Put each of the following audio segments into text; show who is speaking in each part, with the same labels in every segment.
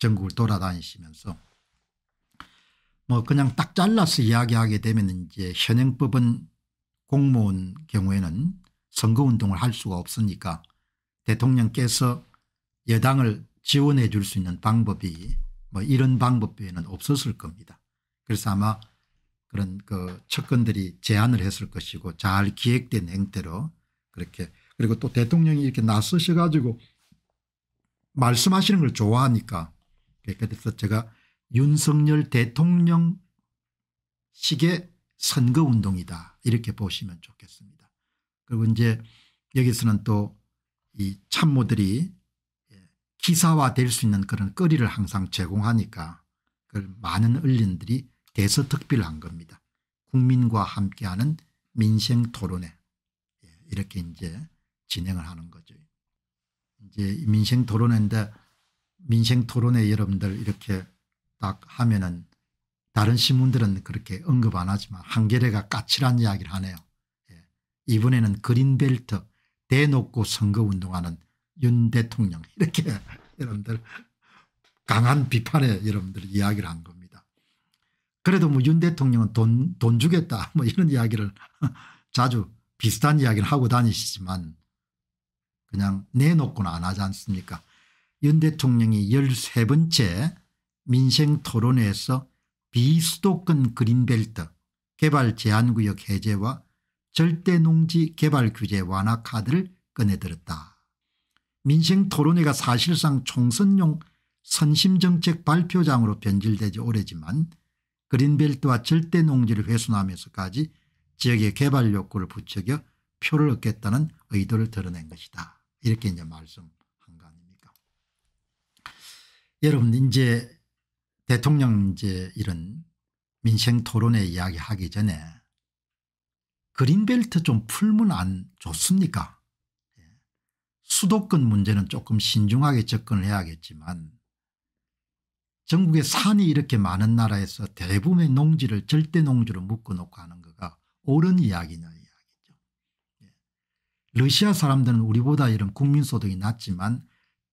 Speaker 1: 전국을 돌아다니시면서 뭐 그냥 딱 잘라서 이야기하게 되면 이제 현행법은 공무원 경우에는 선거운동을 할 수가 없으니까 대통령께서 여당을 지원해 줄 수 있는 방법이 뭐 이런 방법 외에는 없었을 겁니다. 그래서 아마 그런 그 측근들이 제안을 했을 것이고 잘 기획된 행태로 그렇게 그리고 또 대통령이 이렇게 나서셔 가지고 말씀하시는 걸 좋아하니까 그래서 제가 윤석열 대통령 식의 선거운동이다 이렇게 보시면 좋겠습니다. 그리고 이제 여기서는 또 이 참모들이 예, 기사화될 수 있는 그런 거리를 항상 제공하니까 그 많은 언론들이 대서특필한 겁니다. 국민과 함께하는 민생토론회 예, 이렇게 이제 진행을 하는 거죠. 이제 민생토론회인데 민생 토론회 여러분들 이렇게 딱 하면은 다른 신문들은 그렇게 언급 안 하지만 한겨레가 까칠한 이야기를 하네요. 예. 이번에는 그린벨트 대놓고 선거운동하는 윤 대통령 이렇게 여러분들 강한 비판에 여러분들 이야기를 한 겁니다. 그래도 뭐 윤 대통령은 돈, 돈 주겠다 뭐 이런 이야기를 자주 비슷한 이야기를 하고 다니시지만 그냥 내놓고는 안 하지 않습니까 윤 대통령이 13번째 민생토론회에서 비수도권 그린벨트 개발 제한구역 해제와 절대농지 개발 규제 완화 카드를 꺼내들었다. 민생토론회가 사실상 총선용 선심정책 발표장으로 변질되지 오래지만 그린벨트와 절대농지를 훼손하면서까지 지역의 개발 욕구를 부추겨 표를 얻겠다는 의도를 드러낸 것이다. 이렇게 이제 말씀 여러분 이제 대통령 이제 이런 민생 토론회 이야기 하기 전에 그린벨트 좀 풀면 안 좋습니까? 예. 수도권 문제는 조금 신중하게 접근을 해야겠지만 전국에 산이 이렇게 많은 나라에서 대부분의 농지를 절대 농지로 묶어놓고 하는 거가 옳은 이야기냐 이야기죠. 예. 러시아 사람들은 우리보다 이런 국민소득이 낮지만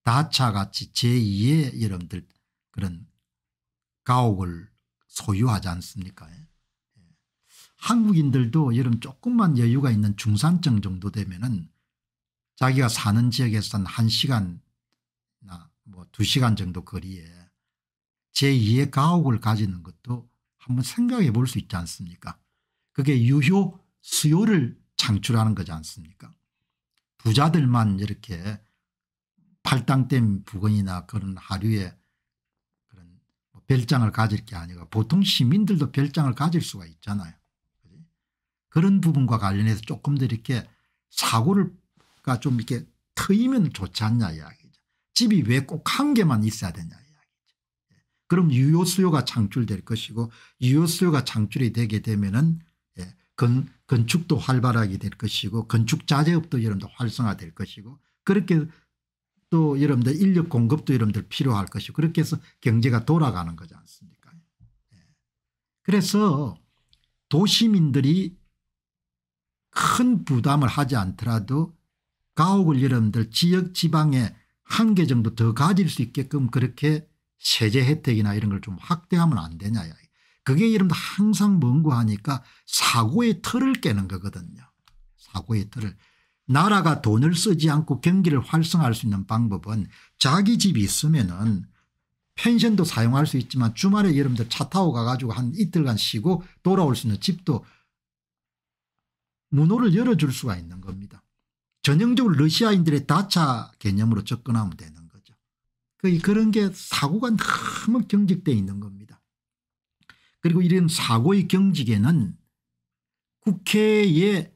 Speaker 1: 다차같이 제2의 여러분들 그런 가옥을 소유하지 않습니까 예. 한국인들도 여러분 조금만 여유가 있는 중산층 정도 되면 은 자기가 사는 지역에선 1시간이나 뭐 2시간 정도 거리에 제2의 가옥을 가지는 것도 한번 생각해 볼 수 있지 않습니까 그게 유효 수요를 창출하는 거지 않습니까 부자들만 이렇게 팔당댐 부근이나 그런 하류에 그런 뭐 별장을 가질 게 아니라 보통 시민들도 별장을 가질 수가 있잖아요. 그런 부분과 관련해서 조금 더 이렇게 사고가좀 이렇게 트이면 좋지 않냐 이야기죠. 집이 왜 꼭 한 개만 있어야 되냐 이야기죠. 예. 그럼 유효 수요가 창출될 것이고 유효 수요가 창출이 되게 되면은 예, 건, 축도 활발하게 될 것이고 건축 자재업도 여러분들 활성화될 것이고 그렇게 또 여러분들 인력 공급도 여러분들 필요할 것이고 그렇게 해서 경제가 돌아가는 거지 않습니까 예. 그래서 도시민들이 큰 부담을 하지 않더라도 가옥을 여러분들 지역 지방에 한 개 정도 더 가질 수 있게끔 그렇게 세제 혜택이나 이런 걸 좀 확대하면 안 되냐 그게 여러분들 항상 뭔고 하니까 사고의 틀을 깨는 거거든요 사고의 틀을 나라가 돈을 쓰지 않고 경기를 활성화할 수 있는 방법은 자기 집이 있으면 은 펜션도 사용할 수 있지만 주말에 여러분들 차 타고 가가지고 한 이틀간 쉬고 돌아올 수 있는 집도 문호를 열어줄 수가 있는 겁니다. 전형적으로 러시아인들의 다차 개념으로 접근하면 되는 거죠. 그런 게 사고가 너무 경직되어 있는 겁니다. 그리고 이런 사고의 경직에는 국회의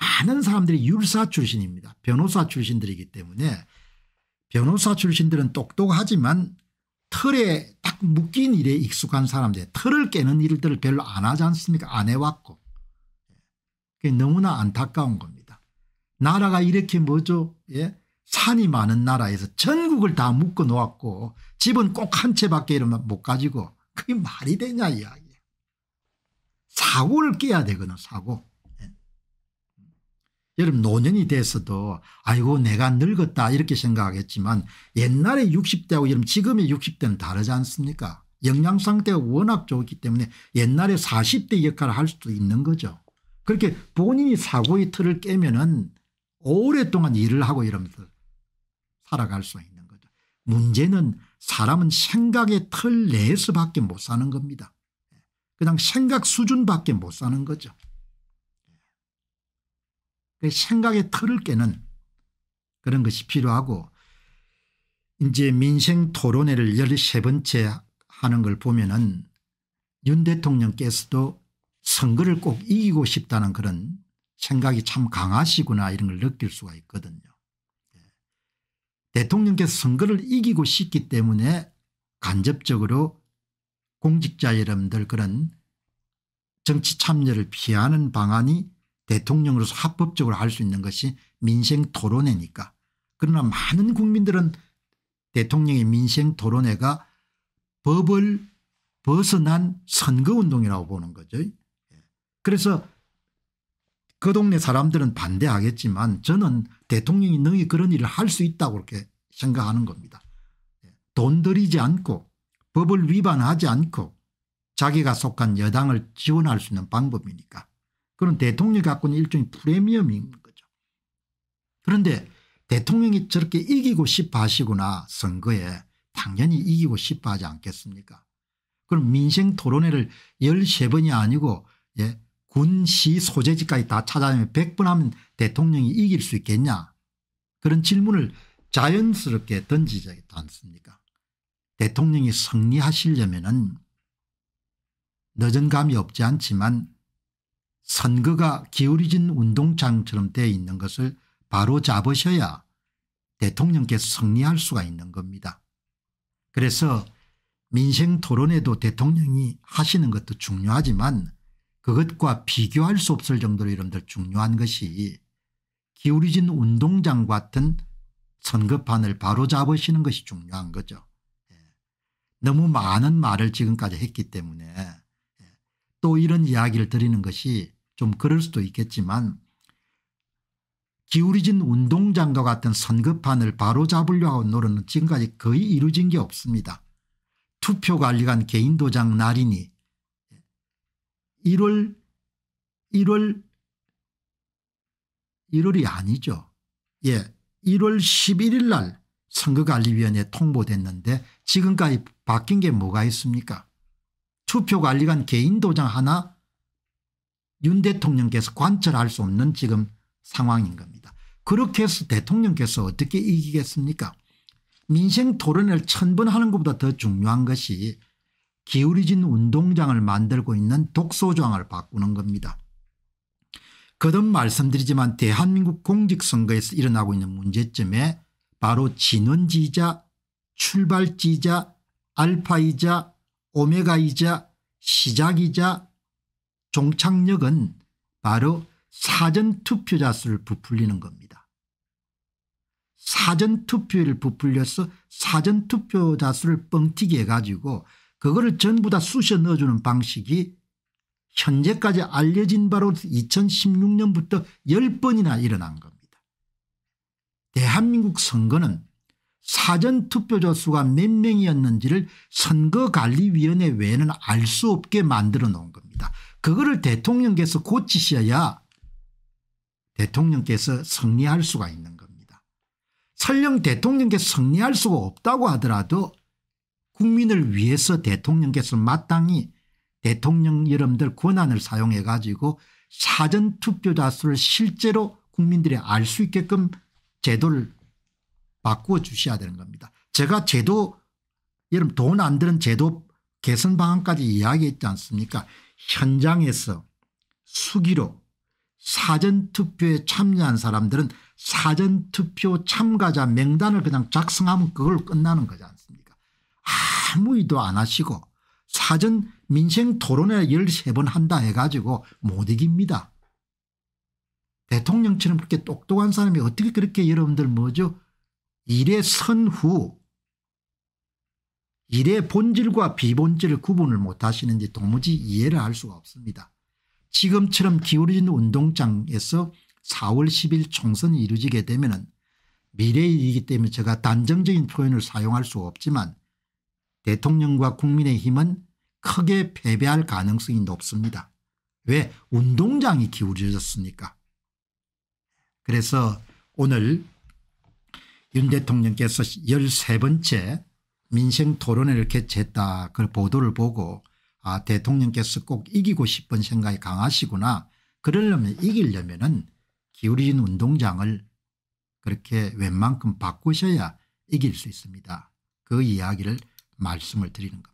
Speaker 1: 많은 사람들이 율사 출신입니다. 변호사 출신들이기 때문에 변호사 출신들은 똑똑하지만 틀에 딱 묶인 일에 익숙한 사람들 틀을 깨는 일들을 별로 안 하지 않습니까 안 해왔고 너무나 안타까운 겁니다. 나라가 이렇게 뭐죠 예? 산이 많은 나라에서 전국을 다 묶어 놓았고 집은 꼭 한 채밖에 이러면 못 가지고 그게 말이 되냐 이야기 사고를 깨야 되거든 사고 여러분 노년이 돼서도 아이고 내가 늙었다 이렇게 생각하겠지만 옛날에 60대하고 여러분 지금의 60대는 다르지 않습니까 영양 상태가 워낙 좋기 때문에 옛날에 40대 역할을 할 수도 있는 거죠. 그렇게 본인이 사고의 틀을 깨면은 오랫동안 일을 하고 이러면서 살아갈 수 있는 거죠. 문제는 사람은 생각의 틀 내에서밖에 못 사는 겁니다. 그냥 생각 수준밖에 못 사는 거죠. 그 생각의 틀을 깨는 그런 것이 필요하고 이제 민생 토론회를 13번째 하는 걸 보면은 윤 대통령께서도 선거를 꼭 이기고 싶다는 그런 생각이 참 강하시구나 이런 걸 느낄 수가 있거든요. 예. 대통령께서 선거를 이기고 싶기 때문에 간접적으로 공직자 여러분들 그런 정치 참여를 피하는 방안이 대통령으로서 합법적으로 할 수 있는 것이 민생 토론회니까. 그러나 많은 국민들은 대통령의 민생 토론회가 법을 벗어난 선거운동이라고 보는 거죠. 예. 그래서 그 동네 사람들은 반대하겠지만 저는 대통령이 능히 그런 일을 할 수 있다고 그렇게 생각하는 겁니다. 예. 돈 들이지 않고 법을 위반하지 않고 자기가 속한 여당을 지원할 수 있는 방법이니까. 그런 대통령이 갖고 있는 일종의 프리미엄인 거죠. 그런데 대통령이 저렇게 이기고 싶어 하시구나 선거에 당연히 이기고 싶어 하지 않겠습니까 그럼 민생 토론회를 13번이 아니고 예, 군시 소재지까지 다 찾아내면 100번 하면 대통령이 이길 수 있겠냐 그런 질문을 자연스럽게 던지지 않습니까 대통령이 승리하시려면 늦은 감이 없지 않지만 선거가 기울이진 운동장처럼 되어 있는 것을 바로 잡으셔야 대통령께서 승리할 수가 있는 겁니다. 그래서 민생 토론에도 대통령이 하시는 것도 중요하지만 그것과 비교할 수 없을 정도로 여러분들 중요한 것이 기울이진 운동장 같은 선거판을 바로 잡으시는 것이 중요한 거죠. 예. 너무 많은 말을 지금까지 했기 때문에 또 이런 이야기를 드리는 것이 좀 그럴 수도 있겠지만 기울어진 운동장과 같은 선거판을 바로잡으려고 노력은 지금까지 거의 이루어진 게 없습니다. 투표 관리관 개인도장 날이니 1월 1월 1월이 아니죠. 예, 1월 11일 날 선거관리위원회에 통보됐는데 지금까지 바뀐 게 뭐가 있습니까? 투표관리관 개인도장 하나 윤 대통령께서 관철할 수 없는 지금 상황인 겁니다. 그렇게 해서 대통령께서 어떻게 이기겠습니까 민생 토론을 천번 하는 것보다 더 중요한 것이 기울이진 운동장을 만들고 있는 독소조항을 바꾸는 겁니다. 거듭 말씀드리지만 대한민국 공직선거에서 일어나고 있는 문제점에 바로 진원지이자 출발지이자 알파이자 오메가이자 시작이자 종착역은 바로 사전투표자 수를 부풀리는 겁니다. 사전투표를 부풀려서 사전투표자 수를 뻥튀기 해가지고 그거를 전부 다 쑤셔 넣어주는 방식이 현재까지 알려진 바로 2016년부터 10번이나 일어난 겁니다. 대한민국 선거는 사전투표 자수가몇 명이었는지를 선거관리위원회 외에는 알 수 없게 만들어 놓은 겁니다. 그거를 대통령께서 고치셔야 대통령께서 승리할 수가 있는 겁니다. 설령 대통령께서 승리할 수가 없다고 하더라도 국민을 위해서 대통령께서 마땅히 대통령 여러분들 권한을 사용해 가지고 사전투표자 수를 실제로 국민들이 알 수 있게끔 제도를 바꾸어 주셔야 되는 겁니다. 제가 제도 여러분 돈 안 드는 제도 개선 방안까지 이야기했지 않습니까 현장에서 수기로 사전투표에 참여한 사람들은 사전투표 참가자 명단을 그냥 작성하면 그걸 끝나는 거지 않습니까 아무 의도 안 하시고 사전 민생 토론회 13번 한다 해가지고 못 이깁니다. 대통령처럼 그렇게 똑똑한 사람이 어떻게 그렇게 여러분들 뭐죠 일의 선후 일의 본질과 비본질을 구분을 못하시는지 도무지 이해를 할 수가 없습니다. 지금처럼 기울어진 운동장에서 4월 10일 총선이 이루어지게 되면 미래일이기 때문에 제가 단정적인 표현을 사용할 수 없지만 대통령과 국민의힘은 크게 패배할 가능성이 높습니다. 왜? 운동장이 기울어졌습니까 그래서 오늘 윤 대통령께서 13번째 민생 토론회를개최했다그 보도를 보고 아 대통령께서 꼭 이기고 싶은 생각이 강하시구나 그러려면 이기려면 은 기울인 운동장을 그렇게 웬만큼 바꾸셔야 이길 수 있습니다. 그 이야기를 말씀을 드리는 겁니다.